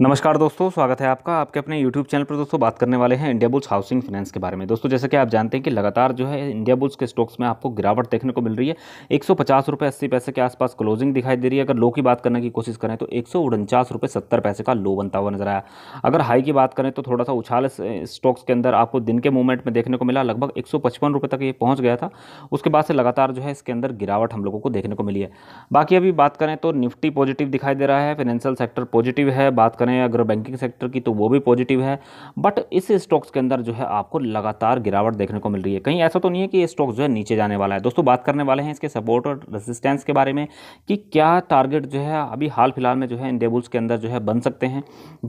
नमस्कार दोस्तों स्वागत है आपका आपके अपने YouTube चैनल पर दोस्तों बात करने वाले हैं इंडिया बुल्स हाउसिंग फाइनेंस के बारे में दोस्तों जैसे कि आप जानते हैं कि लगातार जो है इंडिया बुल्स के स्टॉक्स में आपको गिरावट देखने को मिल रही है एक सौ पैसे के आसपास क्लोजिंग दिखाई दे रही है अगर लो की बात करने की कोशिश करें तो एक सौ पैसे का लो बनता हुआ नजर आया अगर हाई की बात करें तो थोड़ा सा उछाल स्टॉक्स के अंदर आपको दिन के मूवमेंट में देखने को मिला लगभग एक तक ये पहुँच गया था उसके बाद से लगातार जो है इसके अंदर गिरावट हम लोगों को देखने को मिली है बाकी अभी बात करें तो निफ्टी पॉजिटिव दिखाई दे रहा है फाइनेंशियल सेक्टर पॉजिटिव है बात करें अगर बैंकिंग सेक्टर की तो वो भी पॉजिटिव है बट इस स्टॉक्स के अंदर जो है आपको लगातार गिरावट देखने को मिल रही है कहीं ऐसा तो नहीं है कि ये स्टॉक जो है नीचे जाने वाला है दोस्तों बात करने वाले हैं इसके सपोर्ट और रेजिस्टेंस के बारे में कि क्या टारगेट जो है अभी हाल फिलहाल में जो है इन डेबुल्स के अंदर जो है बन सकते हैं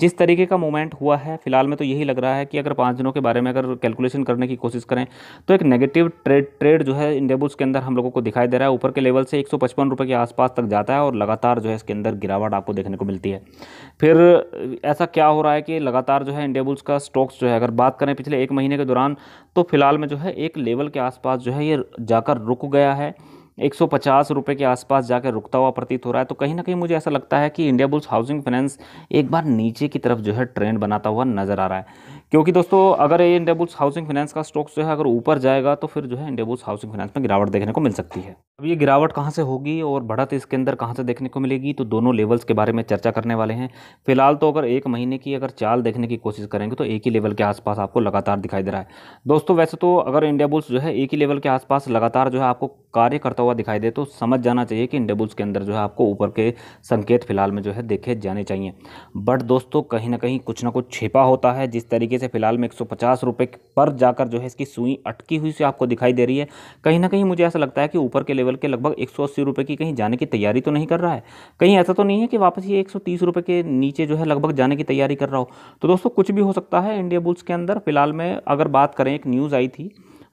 जिस तरीके का मूवमेंट हुआ है फिलहाल में तो यही लग रहा है कि अगर पाँच दिनों के बारे में अगर कैलकुलेशन करने की कोशिश करें तो एक नेगेटिव ट्रेड ट्रेड जो है इन डेबुल्स के अंदर हम लोगों को दिखाई दे रहा है ऊपर के लेवल से एक के आसपास तक जाता है और लगातार जो है इसके अंदर गिरावट आपको देखने को मिलती है फिर ऐसा क्या हो रहा है कि लगातार जो है इंडिया बुल्स का स्टॉक्स जो है अगर बात करें पिछले एक महीने के दौरान तो फिलहाल में जो है एक लेवल के आसपास जो है ये जाकर रुक गया है एक सौ के आसपास जाकर रुकता हुआ प्रतीत हो रहा है तो कहीं ना कहीं मुझे ऐसा लगता है कि इंडिया बुल्स हाउसिंग फाइनेंस एक बार नीचे की तरफ जो है ट्रेंड बनाता हुआ नज़र आ रहा है क्योंकि दोस्तों अगर ये इंडेबुल्स हाउसिंग फाइनेंस का स्टॉक्स जो है अगर ऊपर जाएगा तो फिर जो है इंडेबुल्स हाउसिंग फाइनेंस में गिरावट देखने को मिल सकती है अब ये गिरावट कहाँ से होगी और बढ़त इसके अंदर कहाँ से देखने को मिलेगी तो दोनों लेवल्स के बारे में चर्चा करने वाले हैं फिलहाल तो अगर एक महीने की अगर चाल देखने की कोशिश करेंगे तो एक ही लेवल के आसपास आपको लगातार दिखाई दे रहा है दोस्तों वैसे तो अगर इंडेबुल्स जो है एक ही लेवल के आसपास लगातार जो है आपको कार्य करता हुआ दिखाई दे तो समझ जाना चाहिए कि इंडेबुल्स के अंदर जो है आपको ऊपर के संकेत फिलहाल में जो है देखे जाने चाहिए बट दोस्तों कहीं ना कहीं कुछ ना कुछ छिपा होता है जिस तरीके से फिलहाल में एक सौ पर जाकर जो है इसकी सुई अटकी हुई से आपको दिखाई दे रही है कहीं ना कहीं मुझे ऐसा लगता है कि ऊपर के लेवल के लगभग एक सौ की कहीं जाने की तैयारी तो नहीं कर रहा है कहीं ऐसा तो नहीं है कि वापस ये एक सौ के नीचे जो है लगभग जाने की तैयारी कर रहा हो तो दोस्तों कुछ भी हो सकता है इंडिया बुल्स के अंदर फिलहाल में अगर बात करें एक न्यूज़ आई थी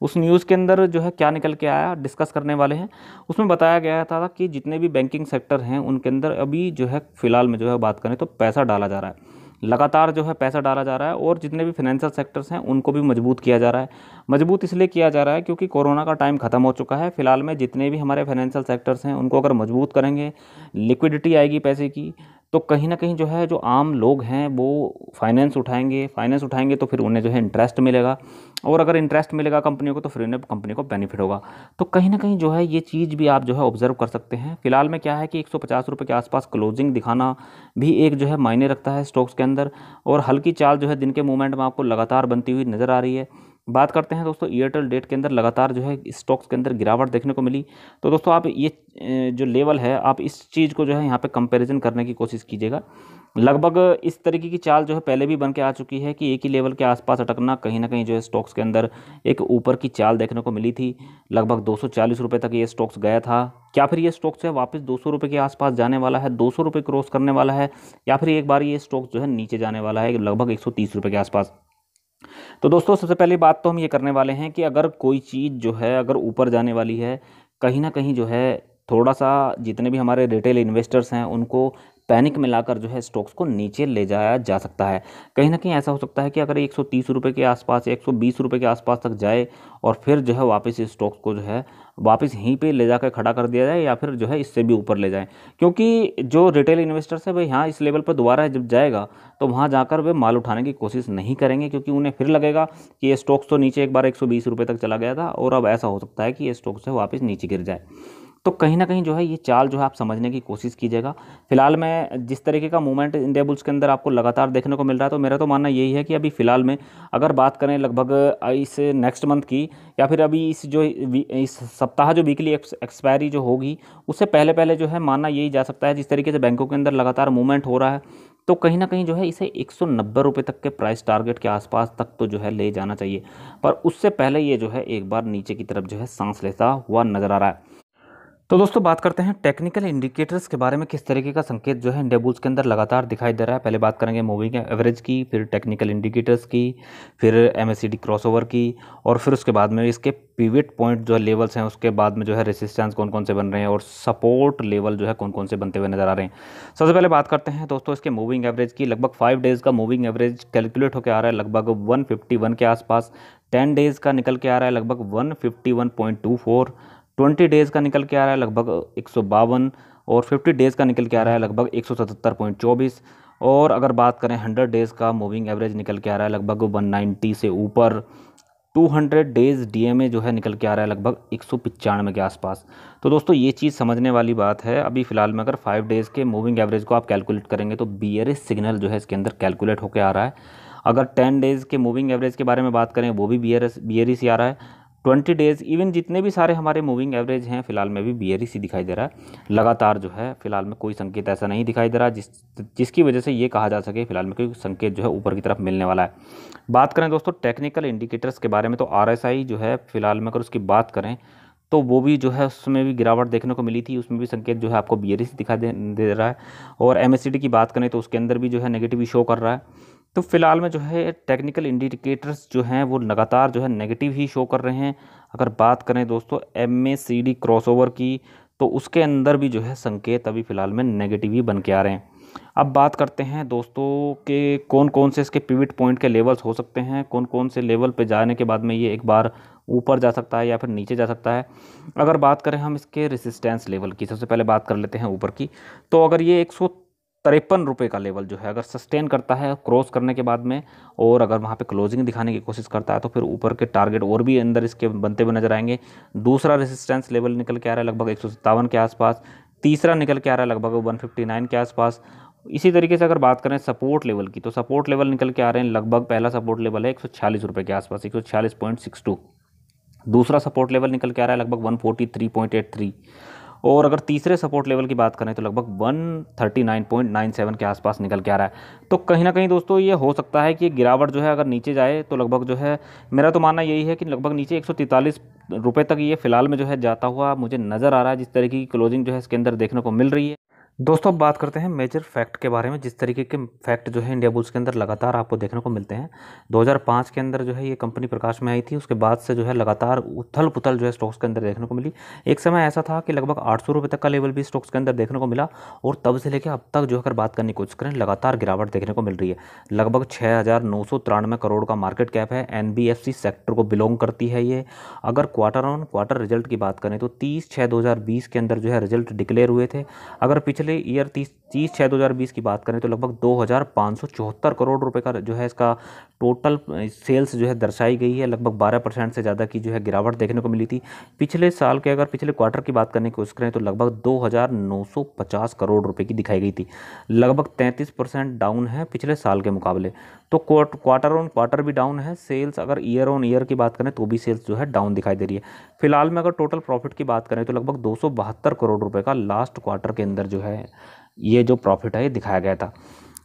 उस न्यूज़ के अंदर जो है क्या निकल के आया डिस्कस करने वाले हैं उसमें बताया गया था कि जितने भी बैंकिंग सेक्टर हैं उनके अंदर अभी जो है फ़िलहाल में जो है बात करें तो पैसा डाला जा रहा है लगातार जो है पैसा डाला जा रहा है और जितने भी फाइनेंशियल सेक्टर्स हैं उनको भी मजबूत किया जा रहा है मजबूत इसलिए किया जा रहा है क्योंकि कोरोना का टाइम ख़त्म हो चुका है फिलहाल में जितने भी हमारे फाइनेंशियल सेक्टर्स हैं उनको अगर मजबूत करेंगे लिक्विडिटी आएगी पैसे की तो कहीं ना कहीं जो है जो आम लोग हैं वो फाइनेंस उठाएंगे फाइनेंस उठाएंगे तो फिर उन्हें जो है इंटरेस्ट मिलेगा और अगर इंटरेस्ट मिलेगा कंपनियों को तो फिर उन्हें कंपनी को बेनिफिट होगा तो कहीं ना कहीं जो है ये चीज़ भी आप जो है ऑब्जर्व कर सकते हैं फिलहाल में क्या है कि एक सौ के आसपास क्लोजिंग दिखाना भी एक जो है मायने रखता है स्टॉक्स के अंदर और हल्की चाल जो है दिन के मूवमेंट में आपको लगातार बनती हुई नज़र आ रही है बात करते हैं दोस्तों एयरटेल डेट के अंदर लगातार जो है स्टॉक्स के अंदर गिरावट देखने को मिली तो दोस्तों आप ये जो लेवल है आप इस चीज़ को जो है यहाँ पे कंपैरिजन करने की कोशिश कीजिएगा लगभग इस तरीके की चाल जो है पहले भी बन के आ चुकी है कि एक ही लेवल के आसपास अटकना कहीं ना कहीं जो है स्टॉक्स के अंदर एक ऊपर की चाल देखने को मिली थी लगभग दो सौ तक ये स्टॉक्स गया था क्या फिर ये स्टॉक्स है वापस दो सौ के आसपास जाने वाला है दो सौ क्रॉस करने वाला है या फिर एक बार ये स्टॉक्स जो है नीचे जाने वाला है लगभग एक सौ के आसपास तो दोस्तों सबसे पहले बात तो हम ये करने वाले हैं कि अगर कोई चीज़ जो है अगर ऊपर जाने वाली है कहीं ना कहीं जो है थोड़ा सा जितने भी हमारे रिटेल इन्वेस्टर्स हैं उनको पैनिक में लाकर जो है स्टॉक्स को नीचे ले जाया जा सकता है कहीं ना कहीं ऐसा हो सकता है कि अगर एक सौ के आसपास एक सौ के आसपास तक जाए और फिर जो है वापस इस स्टॉक्स को जो है वापस यहीं पे ले जाकर खड़ा कर दिया जाए या फिर जो है इससे भी ऊपर ले जाए क्योंकि जो रिटेल इन्वेस्टर्स है वह यहाँ इस लेवल पर दोबारा जब जाएगा तो वहाँ जाकर वे माल उठाने की कोशिश नहीं करेंगे क्योंकि उन्हें फिर लगेगा कि ये स्टॉक्स तो नीचे एक बार एक सौ तक चला गया था और अब ऐसा हो सकता है कि ये स्टॉक्स है वापस नीचे गिर जाए तो कहीं ना कहीं जो है ये चाल जो है आप समझने की कोशिश कीजिएगा फिलहाल मैं जिस तरीके का मूवमेंट इंडिया बुल्स के अंदर आपको लगातार देखने को मिल रहा है तो मेरा तो मानना यही है कि अभी फिलहाल में अगर बात करें लगभग इस नेक्स्ट मंथ की या फिर अभी इस जो इस सप्ताह जो वीकली एक्सपायरी जो होगी उससे पहले पहले जो है मानना यही जा सकता है जिस तरीके से बैंकों के अंदर लगातार मूवमेंट हो रहा है तो कहीं ना कहीं जो है इसे एक सौ तक के प्राइस टारगेट के आसपास तक तो जो है ले जाना चाहिए पर उससे पहले ये जो है एक बार नीचे की तरफ जो है सांस लेता हुआ नज़र आ रहा है तो दोस्तों बात करते हैं टेक्निकल इंडिकेटर्स के बारे में किस तरीके का संकेत जो है बुल्स के अंदर लगातार दिखाई दे रहा है पहले बात करेंगे मूविंग एवरेज की फिर टेक्निकल इंडिकेटर्स की फिर एम क्रॉसओवर की और फिर उसके बाद में इसके पिविट पॉइंट जो है लेवल्स हैं उसके बाद में जो है रेसिस्टेंस कौन कौन से बन रहे हैं और सपोर्ट लेवल जो है कौन कौन से बनते हुए नजर आ रहे हैं सबसे पहले बात करते हैं दोस्तों इसके मूविंग एवरेज की लगभग फाइव डेज़ का मूविंग एवरेज कैलकुलेट होकर आ रहा है लगभग वन के आसपास टेन डेज़ का निकल के आ रहा है लगभग वन ट्वेंटी डेज़ का निकल के आ रहा है लगभग एक और फिफ्टी डेज़ का निकल के आ रहा है लगभग एक और अगर बात करें हंड्रेड डेज़ का मूविंग एवरेज निकल के आ रहा है लगभग 190 से ऊपर 200 डेज़ डीएमए जो है निकल के आ रहा है लगभग एक सौ के आसपास तो दोस्तों ये चीज़ समझने वाली बात है अभी फ़िलहाल में अगर फाइव डेज़ के मूविंग एवरेज को आप कैलकुलेट करेंगे तो बी सिग्नल जो है इसके अंदर कैलकुलेट होकर आ रहा है अगर टेन डेज़ के मूविंग एवरेज के बारे में बात करें वो भी बी आर सी आ रहा है ट्वेंटी डेज़ इवन जितने भी सारे हमारे मूविंग एवरेज हैं फिलहाल में भी बियरिस ही दिखाई दे रहा है लगातार जो है फिलहाल में कोई संकेत ऐसा नहीं दिखाई दे रहा जिस जिसकी वजह से ये कहा जा सके फिलहाल में कोई संकेत जो है ऊपर की तरफ मिलने वाला है बात करें दोस्तों टेक्निकल इंडिकेटर्स के बारे में तो आर जो है फिलहाल में अगर उसकी बात करें तो वो भी जो है उसमें भी गिरावट देखने को मिली थी उसमें भी संकेत जो है आपको सी e दिखाई दे, दे रहा है और एम की बात करें तो उसके अंदर भी जो है नेगेटिव शो कर रहा है तो फिलहाल में जो है टेक्निकल इंडिकेटर्स जो हैं वो लगातार जो है नेगेटिव ही शो कर रहे हैं अगर बात करें दोस्तों M A C D crossover की तो उसके अंदर भी जो है संकेत अभी फ़िलहाल में नेगेटिव ही बन के आ रहे हैं अब बात करते हैं दोस्तों के कौन कौन से इसके पिविट पॉइंट के लेवल्स हो सकते हैं कौन कौन से लेवल पर जाने के बाद में ये एक बार ऊपर जा सकता है या फिर नीचे जा सकता है अगर बात करें हम इसके रेसिस्टेंस लेवल की सबसे पहले बात कर लेते हैं ऊपर की तो अगर ये एक तिरपन रुपये का लेवल जो है अगर सस्टेन करता है क्रॉस करने के बाद में और अगर वहाँ पे क्लोजिंग दिखाने की कोशिश करता है तो फिर ऊपर के टारगेट और भी अंदर इसके बनते हुए नजर आएंगे दूसरा रेजिस्टेंस लेवल निकल के आ रहा है लगभग एक के आसपास तीसरा निकल के आ रहा है लगभग वन के आसपास इसी तरीके से अगर बात करें सपोर्ट लेवल की तो सपोर्ट लेवल निकल के आ रहे हैं लगभग पहला सपोर्ट लेवल है एक रुपए के आसपास एक दूसरा सपोर्ट लेवल निकल के आ रहा है लगभग वन और अगर तीसरे सपोर्ट लेवल की बात करें तो लगभग 139.97 के आसपास निकल के आ रहा है तो कहीं ना कहीं दोस्तों ये हो सकता है कि गिरावट जो है अगर नीचे जाए तो लगभग जो है मेरा तो मानना यही है कि लगभग नीचे एक रुपए तक ये फ़िलहाल में जो है जाता हुआ मुझे नज़र आ रहा है जिस तरीके की क्लोजिंग जो है इसके अंदर देखने को मिल रही है दोस्तों अब बात करते हैं मेजर फैक्ट के बारे में जिस तरीके के फैक्ट जो है इंडिया बुल्स के अंदर लगातार आपको देखने को मिलते हैं 2005 के अंदर जो है ये कंपनी प्रकाश में आई थी उसके बाद से जो है लगातार उथल पुथल जो है स्टॉक्स के अंदर देखने को मिली एक समय ऐसा था कि लगभग आठ सौ तक का लेवल भी स्टॉक्स के अंदर देखने को मिला और तब से लेकर अब तक जो अगर बात करने की कोशिश करें लगातार गिरावट देखने को मिल रही है लगभग छः करोड़ का मार्केट कैप है एन सेक्टर को बिलोंग करती है ये अगर क्वार्टर ऑन क्वार्टर रिजल्ट की बात करें तो तीस छः दो के अंदर जो है रिजल्ट डिक्लेयर हुए थे अगर पिछले y artista तीस छः बीस की बात करें तो लगभग दो करोड़ रुपए का जो है इसका टोटल सेल्स जो है दर्शाई गई है लगभग 12 परसेंट से ज़्यादा की जो है गिरावट देखने को मिली थी पिछले साल के अगर पिछले क्वार्टर की बात करने की कोशिश करें तो लगभग 2950 करोड़ रुपए की दिखाई गई थी लगभग 33 परसेंट डाउन है पिछले साल के मुकाबले तो क्वार्टर ऑन क्वार्टर भी डाउन है सेल्स अगर ईयर ऑन ईयर की बात करें तो भी सेल्स जो है डाउन दिखाई दे रही है फिलहाल में अगर टोटल प्रॉफिट की बात करें तो लगभग दो करोड़ रुपये का लास्ट क्वार्टर के अंदर जो है ये जो प्रॉफिट है ये दिखाया गया था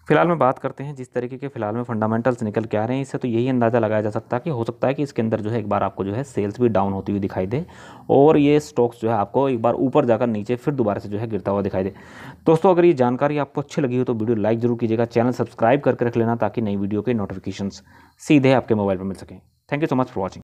फिलहाल में बात करते हैं जिस तरीके के फिलहाल में फंडामेंटल्स निकल के आ रहे हैं इससे तो यही अंदाज़ा लगाया जा सकता है कि हो सकता है कि इसके अंदर जो है एक बार आपको जो है सेल्स भी डाउन होती हुई दिखाई दे और ये स्टॉक्स जो है आपको एक बार ऊपर जाकर नीचे फिर दोबारा से जो है गिरता हुआ दिखाई दे दोस्तों अगर ये जानकारी आपको अच्छी लगी हो तो वीडियो लाइक जरूर कीजिएगा चैनल सब्सक्राइब करके रख लेना ताकि नई वीडियो के नोटिफिकेशन सीधे आपके मोबाइल पर मिल सकें thank you so much for watching